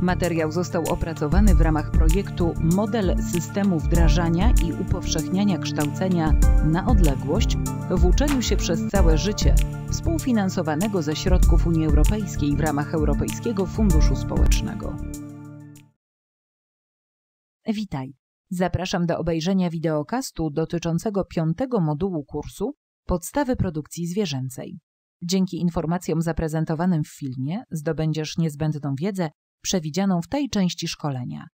Materiał został opracowany w ramach projektu Model systemu wdrażania i upowszechniania kształcenia na odległość w uczeniu się przez całe życie, współfinansowanego ze środków Unii Europejskiej w ramach Europejskiego Funduszu Społecznego. Witaj. Zapraszam do obejrzenia wideokastu dotyczącego piątego modułu kursu Podstawy produkcji zwierzęcej. Dzięki informacjom zaprezentowanym w filmie zdobędziesz niezbędną wiedzę przewidzianą w tej części szkolenia.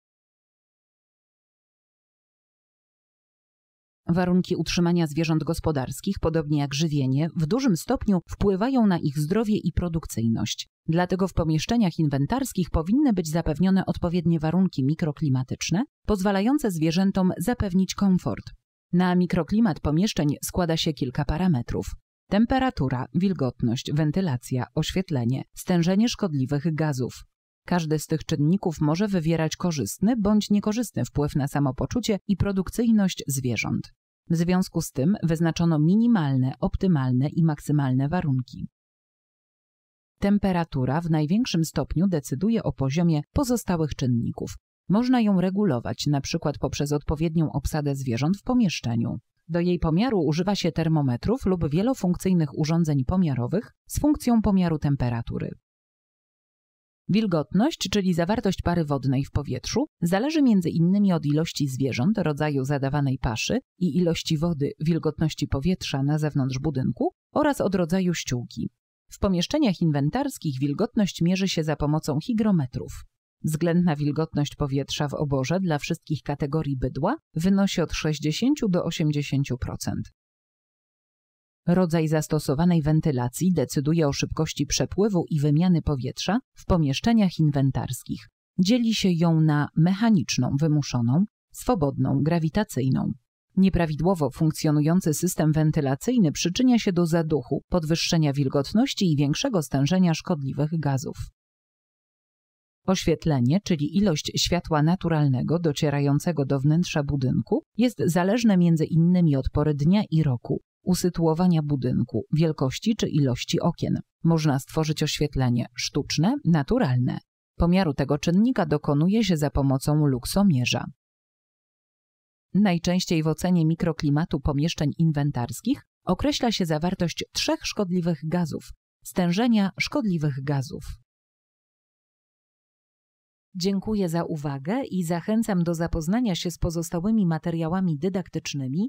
Warunki utrzymania zwierząt gospodarskich, podobnie jak żywienie, w dużym stopniu wpływają na ich zdrowie i produkcyjność. Dlatego w pomieszczeniach inwentarskich powinny być zapewnione odpowiednie warunki mikroklimatyczne, pozwalające zwierzętom zapewnić komfort. Na mikroklimat pomieszczeń składa się kilka parametrów. Temperatura, wilgotność, wentylacja, oświetlenie, stężenie szkodliwych gazów. Każdy z tych czynników może wywierać korzystny bądź niekorzystny wpływ na samopoczucie i produkcyjność zwierząt. W związku z tym wyznaczono minimalne, optymalne i maksymalne warunki. Temperatura w największym stopniu decyduje o poziomie pozostałych czynników. Można ją regulować, np. poprzez odpowiednią obsadę zwierząt w pomieszczeniu. Do jej pomiaru używa się termometrów lub wielofunkcyjnych urządzeń pomiarowych z funkcją pomiaru temperatury. Wilgotność, czyli zawartość pary wodnej w powietrzu, zależy między innymi od ilości zwierząt, rodzaju zadawanej paszy i ilości wody, wilgotności powietrza na zewnątrz budynku oraz od rodzaju ściółki. W pomieszczeniach inwentarskich wilgotność mierzy się za pomocą higrometrów. Względna wilgotność powietrza w oborze dla wszystkich kategorii bydła wynosi od 60 do 80%. Rodzaj zastosowanej wentylacji decyduje o szybkości przepływu i wymiany powietrza w pomieszczeniach inwentarskich. Dzieli się ją na mechaniczną, wymuszoną, swobodną, grawitacyjną. Nieprawidłowo funkcjonujący system wentylacyjny przyczynia się do zaduchu, podwyższenia wilgotności i większego stężenia szkodliwych gazów. Oświetlenie, czyli ilość światła naturalnego docierającego do wnętrza budynku, jest zależne między innymi od pory dnia i roku usytuowania budynku, wielkości czy ilości okien. Można stworzyć oświetlenie sztuczne, naturalne. Pomiaru tego czynnika dokonuje się za pomocą luksomierza. Najczęściej w ocenie mikroklimatu pomieszczeń inwentarskich określa się zawartość trzech szkodliwych gazów, stężenia szkodliwych gazów. Dziękuję za uwagę i zachęcam do zapoznania się z pozostałymi materiałami dydaktycznymi